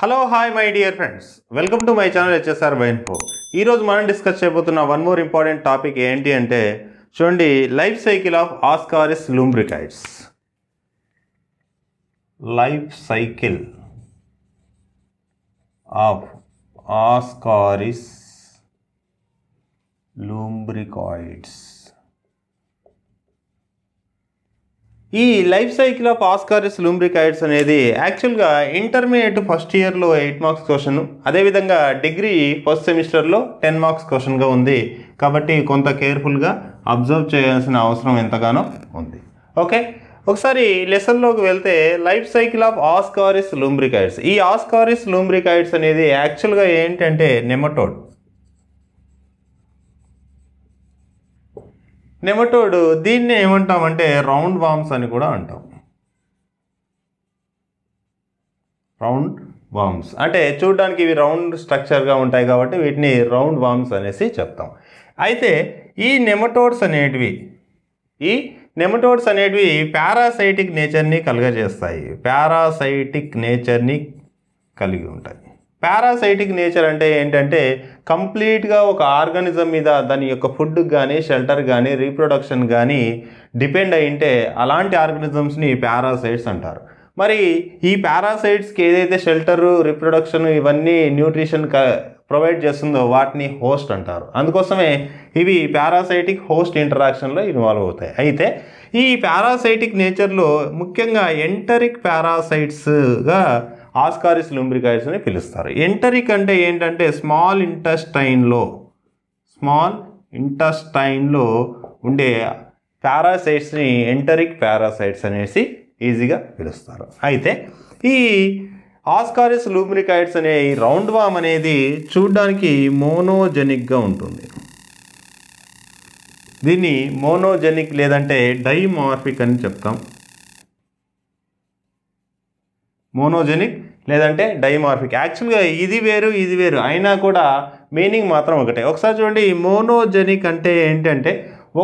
hello hi my dear friends welcome to my channel HSR వైన్ఫో ఈరోజు మనం discuss చేయబోతున్న వన్ మోర్ ఇంపార్టెంట్ టాపిక్ ఏంటి అంటే చూడండి life cycle of ascaris lumbricoides life cycle of ascaris lumbricoides ఈ life cycle of ascaris ఐడ్స్ అనేది యాక్చువల్గా ఇంటర్మీడియట్ ఫస్ట్ ఇయర్లో ఎయిట్ మార్క్స్ క్వశ్చన్ అదేవిధంగా డిగ్రీ ఫస్ట్ సెమిస్టర్లో టెన్ మార్క్స్ క్వశ్చన్గా ఉంది కాబట్టి కొంత కేర్ఫుల్గా అబ్జర్వ్ చేయాల్సిన అవసరం ఎంతగానో ఉంది ఓకే ఒకసారి లెసన్లోకి వెళ్తే life cycle of ascaris lumbricoides ఈ ఆస్కారిస్ లూమ్రికాయిడ్స్ అనేది యాక్చువల్గా ఏంటంటే నెమటోడ్ నెమటోడ్ దీన్ని ఏమంటామంటే రౌండ్ వామ్స్ అని కూడా అంటాం రౌండ్ వామ్స్ అంటే చూడడానికి ఇవి రౌండ్ స్ట్రక్చర్గా ఉంటాయి కాబట్టి వీటిని రౌండ్ వామ్స్ అనేసి చెప్తాం అయితే ఈ నెమటోడ్స్ అనేటివి ఈ నెమటోడ్స్ అనేటివి పారాసైటిక్ నేచర్ని కలుగజేస్తాయి పారాసైటిక్ నేచర్ని కలిగి ఉంటాయి పారాసైటిక్ నేచర్ అంటే ఏంటంటే కంప్లీట్గా ఒక ఆర్గానిజం మీద దాని యొక్క ఫుడ్ కానీ షెల్టర్ కానీ రీప్రొడక్షన్ కానీ డిపెండ్ అయింటే అలాంటి ఆర్గానిజమ్స్ని పారాసైట్స్ అంటారు మరి ఈ పారాసైట్స్కి ఏదైతే షెల్టర్ రిప్రొడక్షన్ ఇవన్నీ న్యూట్రిషన్ ప్రొవైడ్ చేస్తుందో వాటిని హోస్ట్ అంటారు అందుకోసమే ఇవి పారాసైటిక్ హోస్ట్ ఇంటరాక్షన్లో ఇన్వాల్వ్ అవుతాయి అయితే ఈ పారాసైటిక్ నేచర్లో ముఖ్యంగా ఎంటరిక్ పారాసైట్స్గా ఆస్కారిస్ లుంబ్రికాయిడ్స్ అని పిలుస్తారు ఎంటరిక్ అంటే ఏంటంటే స్మాల్ ఇంటస్టైన్లో స్మాల్ ఇంటస్టైన్లో ఉండే పారాసైట్స్ని ఎంటరిక్ పారాసైట్స్ అనేసి ఈజీగా పిలుస్తారు అయితే ఈ ఆస్కారిస్ లూబ్రికైడ్స్ అనే ఈ రౌండ్ వామ్ అనేది చూడ్డానికి మోనోజెనిక్గా ఉంటుంది దీన్ని మోనోజెనిక్ లేదంటే డైమార్ఫిక్ అని చెప్తాం మోనోజెనిక్ లేదంటే డైమార్ఫిక్ యాక్చువల్గా ఇది వేరు ఇది వేరు అయినా కూడా మీనింగ్ మాత్రం ఒకటే ఒకసారి చూడండి మోనోజెనిక్ అంటే ఏంటంటే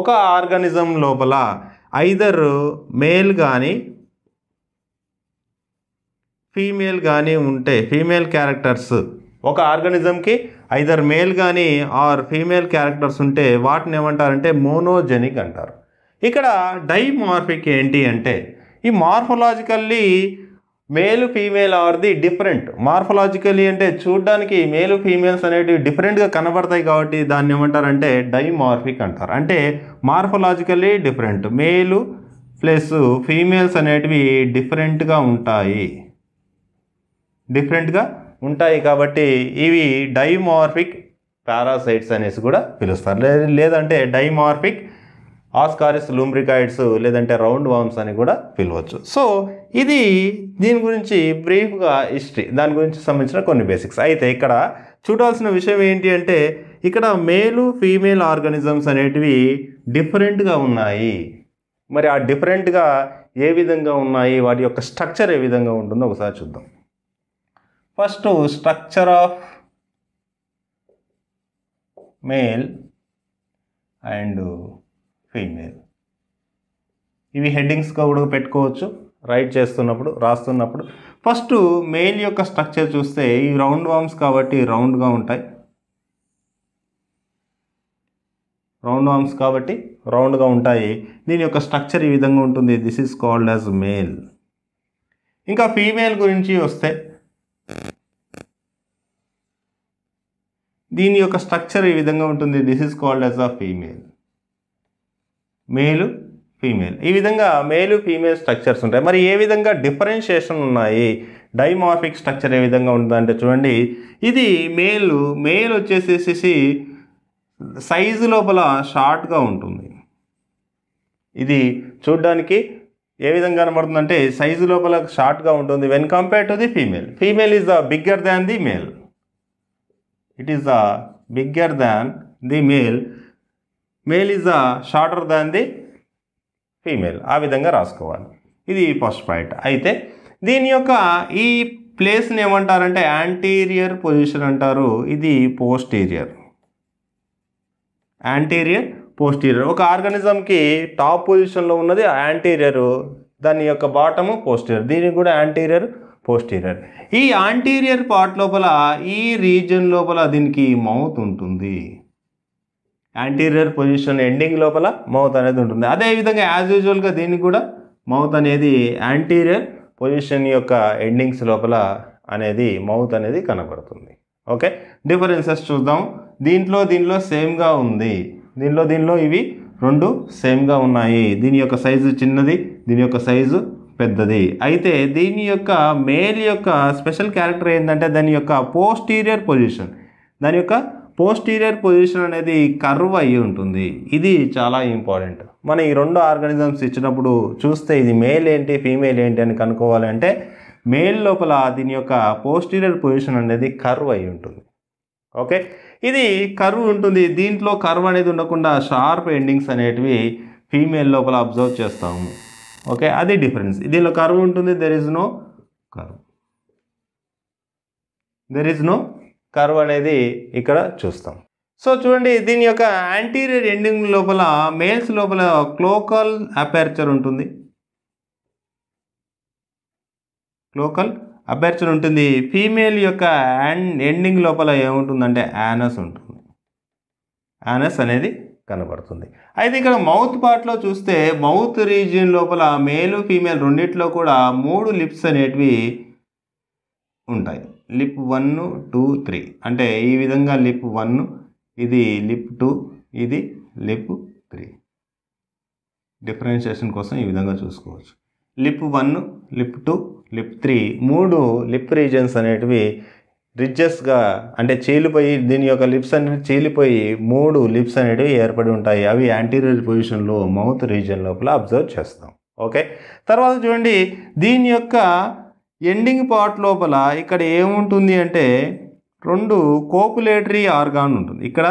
ఒక ఆర్గానిజం లోపల ఐదర్ మేల్ కానీ ఫీమేల్ కానీ ఉంటే ఫీమేల్ క్యారెక్టర్స్ ఒక ఆర్గానిజంకి ఐదర్ మేల్ కానీ ఆర్ ఫీమేల్ క్యారెక్టర్స్ ఉంటే వాటిని ఏమంటారంటే మోనోజెనిక్ అంటారు ఇక్కడ డైమార్ఫిక్ ఏంటి అంటే ఈ morphologically male female are the different morphologically అంటే చూడడానికి మేలు ఫీమేల్స్ అనేటివి డిఫరెంట్గా కనబడతాయి కాబట్టి దాన్ని ఏమంటారంటే డైమార్ఫిక్ అంటారు అంటే morphologically different male plus females అనేటివి డిఫరెంట్గా ఉంటాయి డిఫరెంట్గా ఉంటాయి కాబట్టి ఇవి డైమార్ఫిక్ పారాసైట్స్ అనేసి కూడా పిలుస్తారు లేదంటే డైమార్ఫిక్ ఆస్కారిస్ లూమ్రికాయిడ్స్ లేదంటే రౌండ్ వామ్స్ అని కూడా పిలవచ్చు సో ఇది దీని గురించి బ్రీఫ్గా హిస్టరీ దాని గురించి సంబంధించిన కొన్ని బేసిక్స్ అయితే ఇక్కడ చూడాల్సిన విషయం ఏంటి అంటే ఇక్కడ మేలు ఫీమేల్ ఆర్గానిజమ్స్ అనేటివి డిఫరెంట్గా ఉన్నాయి మరి ఆ డిఫరెంట్గా ఏ విధంగా ఉన్నాయి వాటి యొక్క స్ట్రక్చర్ ఏ విధంగా ఉంటుందో ఒకసారి చూద్దాం first structure of male and female ఇవి హెడ్డింగ్స్గా కూడా పెట్టుకోవచ్చు రైట్ చేస్తున్నప్పుడు రాస్తున్నప్పుడు ఫస్ట్ మెయిల్ యొక్క స్ట్రక్చర్ చూస్తే ఈ రౌండ్ వామ్స్ కాబట్టి రౌండ్గా ఉంటాయి రౌండ్ వామ్స్ కాబట్టి రౌండ్గా ఉంటాయి దీని యొక్క స్ట్రక్చర్ ఈ విధంగా ఉంటుంది this is called as male ఇంకా ఫీమేల్ గురించి వస్తే దీని యొక్క స్ట్రక్చర్ ఈ విధంగా ఉంటుంది this is called as a female male female ఈ విధంగా మేలు ఫీమేల్ స్ట్రక్చర్స్ ఉంటాయి మరి ఏ విధంగా డిఫరెన్షియేషన్ ఉన్నాయి డైమార్ఫిక్ స్ట్రక్చర్ ఏ విధంగా ఉంటుందంటే చూడండి ఇది మేలు మేల్ వచ్చేసేసి సైజు లోపల షార్ట్గా ఉంటుంది ఇది చూడడానికి ఏ విధంగా కనబడుతుందంటే సైజు లోపల షార్ట్గా ఉంటుంది when compare to the female female is the bigger than the male it is the bigger than the male male is a shorter than the female ఆ విధంగా రాసుకోవాలి ఇది ఫస్ట్ పాయింట్ అయితే దీని యొక్క ఈ ప్లేస్ని ఏమంటారంటే యాంటీరియర్ పొజిషన్ అంటారు ఇది పోస్టీరియర్ యాంటీరియర్ పోస్టీరియర్ ఒక ఆర్గానిజంకి టాప్ పొజిషన్లో ఉన్నది యాంటీరియర్ దాని యొక్క బాటము పోస్టీరియర్ దీనికి కూడా యాంటీరియర్ పోస్టీరియర్ ఈ యాంటీరియర్ పార్ట్ లోపల ఈ రీజన్ లోపల దీనికి మౌత్ ఉంటుంది యాంటీరియర్ పొజిషన్ ఎండింగ్ లోపల మౌత్ అనేది ఉంటుంది అదేవిధంగా యాజ్ యూజువల్గా దీనికి కూడా మౌత్ అనేది యాంటీరియర్ పొజిషన్ యొక్క ఎండింగ్స్ లోపల అనేది మౌత్ అనేది కనబడుతుంది ఓకే డిఫరెన్సెస్ చూద్దాం దీంట్లో దీనిలో సేమ్గా ఉంది దీనిలో దీనిలో ఇవి రెండు సేమ్గా ఉన్నాయి దీని యొక్క సైజు చిన్నది దీని యొక్క సైజు పెద్దది అయితే దీని యొక్క మేల్ యొక్క స్పెషల్ క్యారెక్టర్ ఏంటంటే దాని యొక్క పోస్టీరియర్ పొజిషన్ దాని యొక్క పోస్టీరియర్ పొజిషన్ అనేది కర్వ్ అయ్యి ఉంటుంది ఇది చాలా ఇంపార్టెంట్ మన ఈ రెండు ఆర్గానిజమ్స్ ఇచ్చినప్పుడు చూస్తే ఇది మేల్ ఏంటి ఫీమేల్ ఏంటి అని కనుక్కోవాలంటే మేల్ లోపల దీని యొక్క పోస్టీరియర్ పొజిషన్ అనేది కర్వ్ అయి ఉంటుంది ఓకే ఇది కర్వ్ ఉంటుంది దీంట్లో కర్వ్ అనేది ఉండకుండా షార్ప్ ఎండింగ్స్ అనేటివి ఫీమేల్ లోపల అబ్జర్వ్ చేస్తాము ఓకే అది డిఫరెన్స్ దీనిలో కర్వ్ ఉంటుంది there is no curve there is no curve అనేది ఇక్కడ చూస్తాం సో చూడండి దీని యొక్క యాంటీరియర్ ఎండింగ్ లోపల మేల్స్ లోపల క్లోకల్ అపర్చర్ ఉంటుంది క్లోకల్ అపర్చర్ ఉంటుంది ఫీమేల్ యొక్క ఎండింగ్ లోపల ఏముంటుందంటే యానస్ ఉంటుంది యానస్ అనేది కనబడుతుంది అయితే ఇక్కడ మౌత్ పార్ట్లో చూస్తే మౌత్ రీజియన్ లోపల మేలు ఫీమేల్ రెండిట్లో కూడా మూడు లిప్స్ అనేటివి ఉంటాయి లిప్ వన్ టూ త్రీ అంటే ఈ విధంగా లిప్ వన్ ఇది లిప్ టూ ఇది లిప్ త్రీ డిఫరెన్షియేషన్ కోసం ఈ విధంగా చూసుకోవచ్చు lip one lip two lip three మూడు లిప్ రీజన్స్ అనేటివి రిడ్జెస్గా అంటే చీలిపోయి దీని యొక్క లిప్స్ అనేవి చీలిపోయి మూడు లిప్స్ అనేవి ఏర్పడి ఉంటాయి అవి యాంటీరియర్ పొజిషన్లో మౌత్ రీజన్ లోపల అబ్జర్వ్ చేస్తాం ఓకే తర్వాత చూడండి దీని యొక్క ఎండింగ్ పార్ట్ లోపల ఇక్కడ ఏముంటుంది అంటే రెండు కోపులేటరీ ఆర్గాన్ ఉంటుంది ఇక్కడ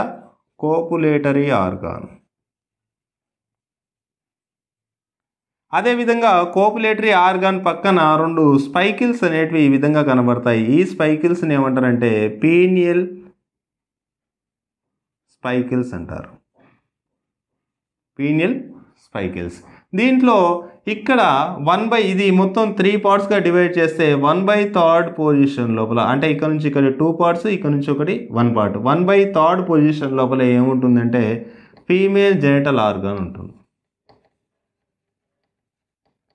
కోపులేటరీ ఆర్గాన్ అదేవిధంగా కోపులేటరీ ఆర్గాన్ పక్కన రెండు స్పైకిల్స్ అనేటివి ఈ విధంగా కనబడతాయి ఈ స్పైకిల్స్ని ఏమంటారంటే పీనియల్ స్పైకిల్స్ అంటారు పీనియల్ స్పైకిల్స్ దీంట్లో ఇక్కడ వన్ బై ఇది మొత్తం త్రీ పార్ట్స్గా డివైడ్ చేస్తే వన్ బై థర్డ్ పొజిషన్ లోపల అంటే ఇక్కడ నుంచి ఇక్కడ టూ పార్ట్స్ ఇక్కడ నుంచి ఒకటి one part one by third position లోపల ఏముంటుందంటే ఫీమేల్ జెనిటల్ ఆర్గాన్ ఉంటుంది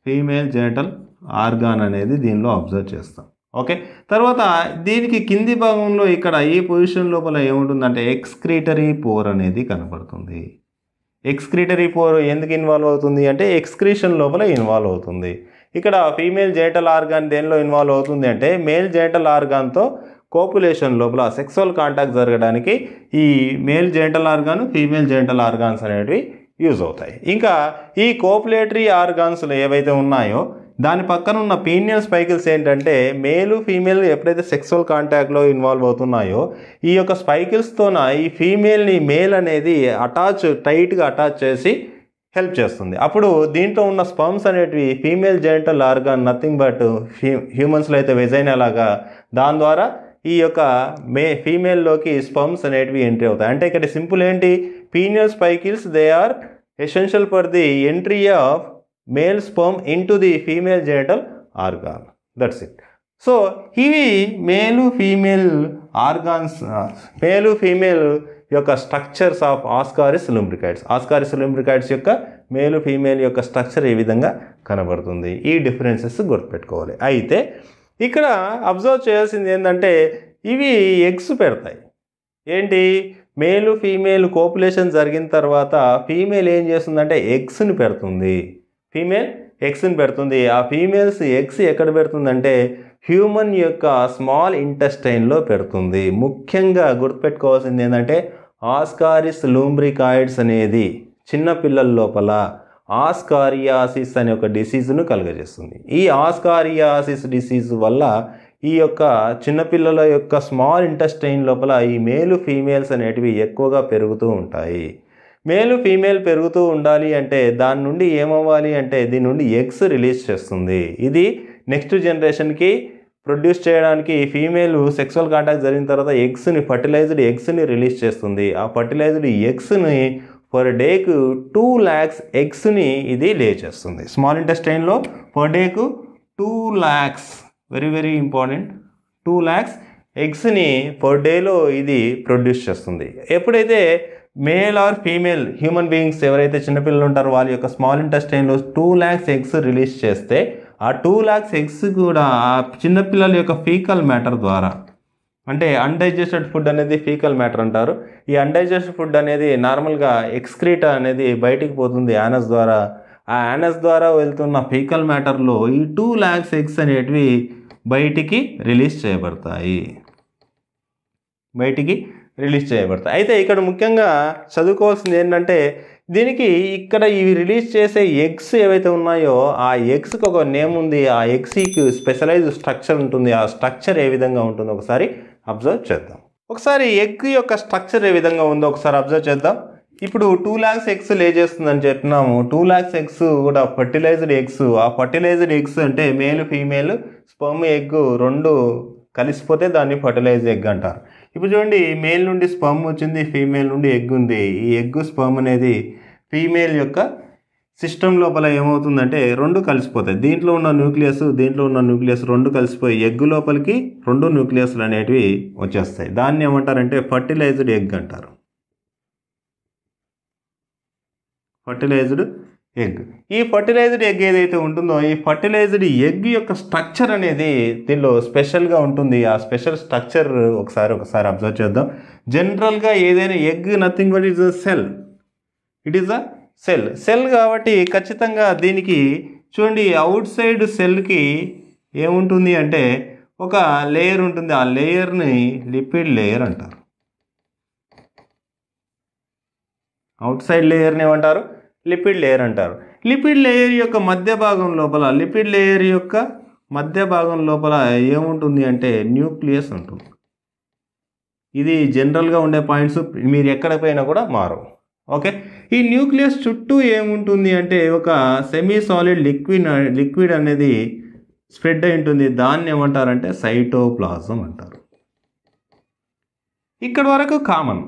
ఫీమేల్ జెనిటల్ ఆర్గాన్ అనేది దీనిలో అబ్జర్వ్ చేస్తాం ఓకే తర్వాత దీనికి కింది భాగంలో ఇక్కడ ఈ పొజిషన్ లోపల ఏముంటుందంటే ఎక్స్క్రీటరీ పోర్ అనేది కనబడుతుంది ఎక్స్క్రిటరీ పోర్ ఎందుకు ఇన్వాల్వ్ అవుతుంది అంటే ఎక్స్క్రీషన్ లోపల ఇన్వాల్వ్ అవుతుంది ఇక్కడ ఫీమేల్ జేటల్ ఆర్గాన్ దేనిలో ఇన్వాల్వ్ అవుతుంది అంటే మేల్ జేటల్ ఆర్గాన్తో కోపులేషన్ లోపల సెక్సువల్ కాంటాక్ట్ జరగడానికి ఈ male genital organ female genital organs అనేటివి యూజ్ అవుతాయి ఇంకా ఈ కోపులేటరీ ఆర్గాన్స్లు ఏవైతే ఉన్నాయో దాని పక్కన ఉన్న పీనియల్ స్పైకిల్స్ ఏంటంటే మేలు ఫీమేల్ ఎప్పుడైతే సెక్సువల్ కాంటాక్ట్లో ఇన్వాల్వ్ అవుతున్నాయో ఈ యొక్క స్పైకిల్స్తోన ఈ ఫీమేల్ని మేల్ అనేది అటాచ్ టైట్గా అటాచ్ చేసి హెల్ప్ చేస్తుంది అప్పుడు దీంట్లో ఉన్న స్పమ్స్ అనేటివి female genital organ nothing but హ్యూమన్స్లో అయితే వెజైన్ అలాగా దాని ద్వారా ఈ యొక్క మే ఫీమేల్లోకి స్పమ్స్ అనేటివి ఎంట్రీ అవుతాయి అంటే ఇక్కడ సింపుల్ ఏంటి penial spicules they are essential for the entry of male into the female genital organ that's it so ఇవి male female organs male female యొక్క structures of ascaris lumbricoides ascaris lumbricoides యొక్క male female యొక్క structure ఏ విధంగా కనబడుతుంది ఈ differences గుర్తుపెట్టుకోవాలి అయితే ఇక్కడ అబ్జర్వ్ చేయాల్సింది ఏంటంటే ఇవి ఎగ్స్ పెడతాయి ఏంటి మేలు ఫీమేల్ కోపులేషన్ జరిగిన తర్వాత ఫీమేల్ ఏం చేస్తుందంటే ఎగ్స్ని పెడుతుంది ఫీమేల్ ఎగ్స్ని పెడుతుంది ఆ ఫీమేల్స్ ఎగ్స్ ఎక్కడ పెడుతుందంటే హ్యూమన్ యొక్క స్మాల్ ఇంటెస్టైన్లో పెడుతుంది ముఖ్యంగా గుర్తుపెట్టుకోవాల్సింది ఏంటంటే ఆస్కారిస్ లూంబ్రికాయిడ్స్ అనేది చిన్న పిల్లల లోపల ఆస్కారియాసిస్ అనే ఒక డిసీజ్ను కలుగజేస్తుంది ఈ ఆస్కారియాసిస్ డిసీజ్ వల్ల ఈ యొక్క చిన్నపిల్లల యొక్క స్మాల్ ఇంటెస్టైన్ లోపల ఈ మేలు ఫీమేల్స్ అనేటివి ఎక్కువగా పెరుగుతూ ఉంటాయి మేలు ఫీమేల్ పెరుగుతూ ఉండాలి అంటే దాని నుండి ఏమవ్వాలి అంటే దీని నుండి ఎగ్స్ రిలీజ్ చేస్తుంది ఇది నెక్స్ట్ జనరేషన్కి ప్రొడ్యూస్ చేయడానికి ఫీమేల్ సెక్సువల్ కాంటాక్ట్ జరిగిన తర్వాత ఎగ్స్ని ఫర్టిలైజ్డ్ ఎగ్స్ని రిలీజ్ చేస్తుంది ఆ ఫర్టిలైజ్డ్ ఎగ్స్ని పర్ డేకు టూ ల్యాక్స్ ఎగ్స్ని ఇది లే చేస్తుంది స్మాల్ ఇంటెస్టైన్లో పర్ డేకు two lakhs very very important two lakhs ఎగ్స్ని పర్ డేలో ఇది ప్రొడ్యూస్ చేస్తుంది ఎప్పుడైతే male or female human beings ఎవరైతే చిన్నపిల్లలు ఉంటారో వాళ్ళ యొక్క స్మాల్ ఇంటెస్టైన్లో టూ ల్యాక్స్ ఎగ్స్ రిలీజ్ చేస్తే ఆ టూ ల్యాక్స్ ఎగ్స్ కూడా చిన్నపిల్లల యొక్క ఫీకల్ మ్యాటర్ ద్వారా అంటే అన్డైజెస్టెడ్ ఫుడ్ అనేది ఫీకల్ మ్యాటర్ అంటారు ఈ అన్డైజెస్టెడ్ ఫుడ్ అనేది నార్మల్గా ఎక్స్క్రీట అనేది బయటికి పోతుంది యానస్ ద్వారా ఆ యానస్ ద్వారా వెళ్తున్న ఫీకల్ మ్యాటర్లో ఈ టూ ల్యాక్స్ ఎగ్స్ అనేటివి బయటికి రిలీజ్ చేయబడతాయి బయటికి రిలీజ్ చేయబడతాయి అయితే ఇక్కడ ముఖ్యంగా చదువుకోవాల్సింది ఏంటంటే దీనికి ఇక్కడ ఇవి రిలీజ్ చేసే ఎగ్స్ ఏవైతే ఉన్నాయో ఆ ఎగ్స్కి ఒక నేమ్ ఉంది ఆ ఎగ్స్కి స్పెషలైజ్ స్ట్రక్చర్ ఉంటుంది ఆ స్ట్రక్చర్ ఏ విధంగా ఉంటుందో ఒకసారి అబ్జర్వ్ చేద్దాం ఒకసారి ఎగ్ యొక్క స్ట్రక్చర్ ఏ విధంగా ఉందో ఒకసారి అబ్జర్వ్ చేద్దాం ఇప్పుడు టూ ల్యాక్స్ ఎగ్స్ లే చేస్తుందని చెప్పినాము టూ ల్యాక్స్ ఎగ్స్ కూడా ఫర్టిలైజ్డ్ ఎగ్స్ ఆ ఫర్టిలైజ్డ్ ఎగ్స్ అంటే మేలు ఫీమేల్ స్పమ్ ఎగ్ రెండు కలిసిపోతే దాన్ని ఫర్టిలైజ్ ఎగ్ అంటారు ఇప్పుడు చూడండి మేల్ నుండి స్పమ్ వచ్చింది ఫీమేల్ నుండి ఎగ్ ఉంది ఈ ఎగ్ స్పమ్ అనేది ఫీమేల్ యొక్క సిస్టమ్ లోపల ఏమవుతుందంటే రెండు కలిసిపోతాయి దీంట్లో ఉన్న న్యూక్లియస్ దీంట్లో ఉన్న న్యూక్లియస్ రెండు కలిసిపోయి ఎగ్ లోపలికి రెండు న్యూక్లియస్లు అనేటివి వచ్చేస్తాయి దాన్ని ఏమంటారంటే ఫర్టిలైజ్డ్ ఎగ్ అంటారు ఫర్టిలైజ్డ్ ఎగ్ ఈ ఫర్టిలైజ్డ్ ఎగ్ ఏదైతే ఉంటుందో ఈ ఫర్టిలైజ్డ్ ఎగ్ యొక్క స్ట్రక్చర్ అనేది దీనిలో స్పెషల్గా ఉంటుంది ఆ స్పెషల్ స్ట్రక్చర్ ఒకసారి ఒకసారి అబ్జర్వ్ చేద్దాం జనరల్గా ఏదైనా egg nothing but is a cell it is a cell cell కాబట్టి ఖచ్చితంగా దీనికి చూడండి అవుట్ సైడ్ సెల్కి ఏముంటుంది అంటే ఒక లేయర్ ఉంటుంది ఆ లేయర్ని లిపిడ్ లేయర్ అంటారు అవుట్ సైడ్ లేయర్ని ఏమంటారు లిపిడ్ లేయర్ అంటారు లిపిడ్ లేయర్ యొక్క మధ్య భాగం లోపల లిపిడ్ లేయర్ యొక్క మధ్య భాగం లోపల ఏముంటుంది అంటే న్యూక్లియస్ ఉంటుంది ఇది జనరల్గా ఉండే పాయింట్స్ మీరు ఎక్కడ పోయినా కూడా మారు ఓకే ఈ న్యూక్లియస్ చుట్టూ ఏముంటుంది అంటే ఒక సెమీ సాలిడ్ లిక్విడ్ లిక్విడ్ అనేది స్ప్రెడ్ అయి ఉంటుంది దాన్ని ఏమంటారంటే సైటోప్లాజం అంటారు ఇక్కడ వరకు కామన్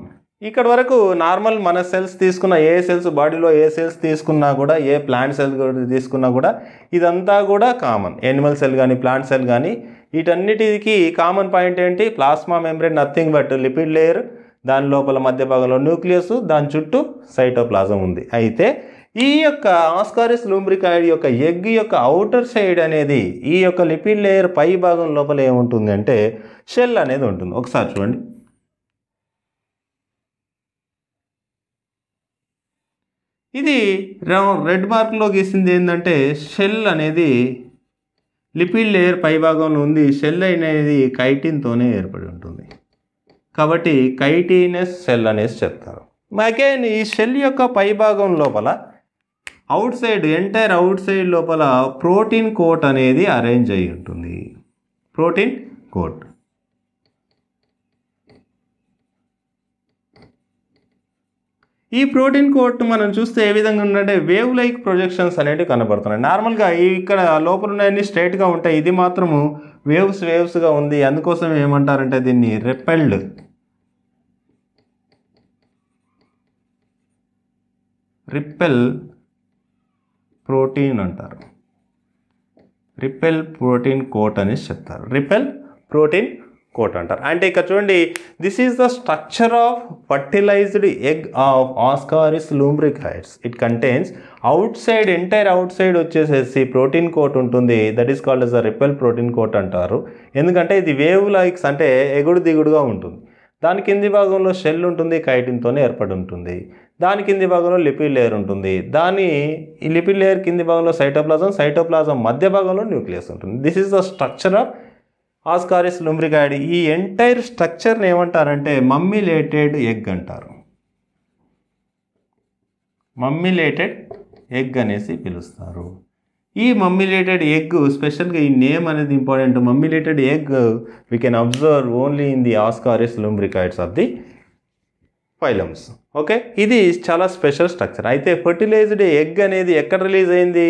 ఇక్కడ వరకు నార్మల్ మన సెల్స్ తీసుకున్న ఏ సెల్స్ బాడీలో ఏ సెల్స్ తీసుకున్నా కూడా ఏ ప్లాంట్ సెల్ తీసుకున్నా కూడా ఇదంతా కూడా కామన్ యానిమల్ సెల్ కానీ ప్లాంట్ సెల్ కానీ వీటన్నిటికి కామన్ పాయింట్ ఏంటి plasma membrane nothing but lipid layer దాని లోపల మధ్య భాగంలో న్యూక్లియస్ దాని చుట్టూ సైటోప్లాజం ఉంది అయితే ఈ యొక్క ఆస్కారిస్ లూంబ్రికాయిడ్ యొక్క ఎగ్ యొక్క అవుటర్ సైడ్ అనేది ఈ యొక్క లిపిడ్ లేయర్ పై భాగం లోపల ఏముంటుంది అంటే షెల్ అనేది ఉంటుంది ఒకసారి చూడండి ఇది రెడ్ మార్క్లో గీసింది ఏంటంటే షెల్ అనేది లిపిడ్ లేయర్ పైభాగంలో ఉంది షెల్ అనేది కైటిన్తోనే ఏర్పడి ఉంటుంది కాబట్టి కైటీనస్ సెల్ అనేసి చెప్తారు అగైన్ ఈ షెల్ యొక్క పైభాగం లోపల outside entire outside లోపల ప్రోటీన్ కోట్ అనేది అరేంజ్ అయి ఉంటుంది ప్రోటీన్ కోట్ ఈ ప్రోటీన్ కోట్ మనం చూస్తే ఏ విధంగా ఉందంటే వేవ్ లైక్ ప్రొజెక్షన్స్ అనేవి కనబడుతున్నాయి నార్మల్గా ఇక్కడ లోపల ఉన్నాయన్నీ స్ట్రైట్గా ఉంటాయి ఇది మాత్రము వేవ్స్ వేవ్స్గా ఉంది అందుకోసం ఏమంటారంటే దీన్ని రెపెల్డ్ రిపెల్ ప్రోటీన్ అంటారు రిపెల్ ప్రోటీన్ కోట్ అనేసి చెప్తారు రిపెల్ ప్రోటీన్ కోట్ అంటారు అంటే ఇక్కడ చూడండి this is the structure of fertilised egg of ascaris lumbricoides it contains outside entire outside వచ్చేసేసి ప్రోటీన్ కోట్ ఉంటుంది that is called as a repel protein coat అంటారు ఎందుకంటే ఇది వేవ్ లైక్స్ అంటే ఎగుడు దిగుడుగా ఉంటుంది దాని కింది భాగంలో షెల్ ఉంటుంది కైటిన్తోనే ఏర్పడి ఉంటుంది దాని కింది భాగంలో లిపిడ్ లేయర్ ఉంటుంది దాని ఈ లిపిడ్ లేయర్ కింది భాగంలో సైటోప్లాజం సైటోప్లాజం మధ్య భాగంలో న్యూక్లియస్ ఉంటుంది this is the structure of ascaris lumbricoides ఈ ఎంటైర్ స్ట్రక్చర్ని ఏమంటారంటే మమ్మిలేటెడ్ ఎగ్ అంటారు మమ్మిలేటెడ్ ఎగ్ అనేసి పిలుస్తారు ఈ మమ్మిలేటెడ్ ఎగ్ స్పెషల్గా ఈ నేమ్ అనేది important mammillated egg we can observe only in the ascaris lumbricoides of the phylums okay ఇది చాలా స్పెషల్ స్ట్రక్చర్ అయితే ఫర్టిలైజ్డ్ ఎగ్ అనేది ఎక్కడ రిలీజ్ అయింది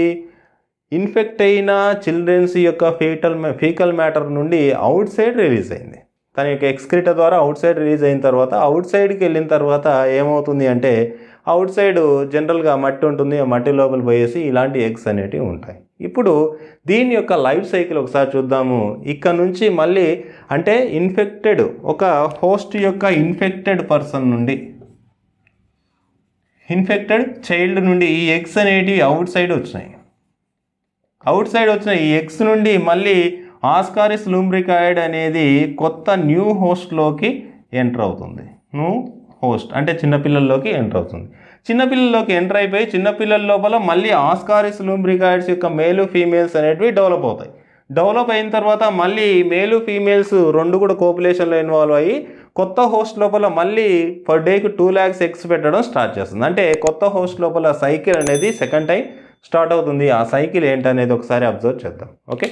ఇన్ఫెక్ట్ అయిన చిల్డ్రన్స్ యొక్క ఫీటల్ ఫీకల్ మ్యాటర్ నుండి అవుట్ సైడ్ రిలీజ్ అయింది తన యొక్క ఎక్స్క్రిట ద్వారా అవుట్ సైడ్ రిలీజ్ అయిన తర్వాత అవుట్ సైడ్కి వెళ్ళిన తర్వాత ఏమవుతుంది అంటే అవుట్ సైడ్ జనరల్గా మట్టి ఉంటుంది ఆ మట్టి లోపల పోయేసి ఇలాంటి ఎగ్స్ అనేటివి ఉంటాయి ఇప్పుడు దీని యొక్క లైఫ్ సైకిల్ ఒకసారి చూద్దాము ఇక్కడ నుంచి మళ్ళీ అంటే ఇన్ఫెక్టెడ్ ఒక హోస్ట్ యొక్క ఇన్ఫెక్టెడ్ పర్సన్ నుండి ఇన్ఫెక్టెడ్ చైల్డ్ నుండి ఈ ఎగ్స్ అనేటివి అవుట్ సైడ్ వచ్చినాయి అవుట్ సైడ్ వచ్చిన ఈ ఎక్స్ నుండి మళ్ళీ ఆస్కారిస్ లూంబ్రికాయిడ్ అనేది కొత్త న్యూ హోస్ట్లోకి ఎంటర్ అవుతుంది న్యూ హోస్ట్ అంటే చిన్నపిల్లల్లోకి ఎంటర్ అవుతుంది చిన్నపిల్లల్లోకి ఎంటర్ అయిపోయి చిన్నపిల్లల లోపల మళ్ళీ ఆస్కారిస్ లూంబ్రికాయిడ్స్ యొక్క మేలు ఫీమేల్స్ అనేటివి డెవలప్ అవుతాయి డెవలప్ అయిన తర్వాత మళ్ళీ మేలు ఫీమేల్స్ రెండు కూడా కోపులేషన్లో ఇన్వాల్వ్ అయ్యి కొత్త హోస్ట్ లోపల మళ్ళీ పర్ డేకి టూ ల్యాక్స్ ఎక్స్ పెట్టడం స్టార్ట్ చేస్తుంది అంటే కొత్త హోస్ట్ లోపల సైకిల్ అనేది సెకండ్ టైం స్టార్ట్ అవుతుంది ఆ సైకిల్ ఏంటనేది ఒకసారి అబ్జర్వ్ చేద్దాం ఓకే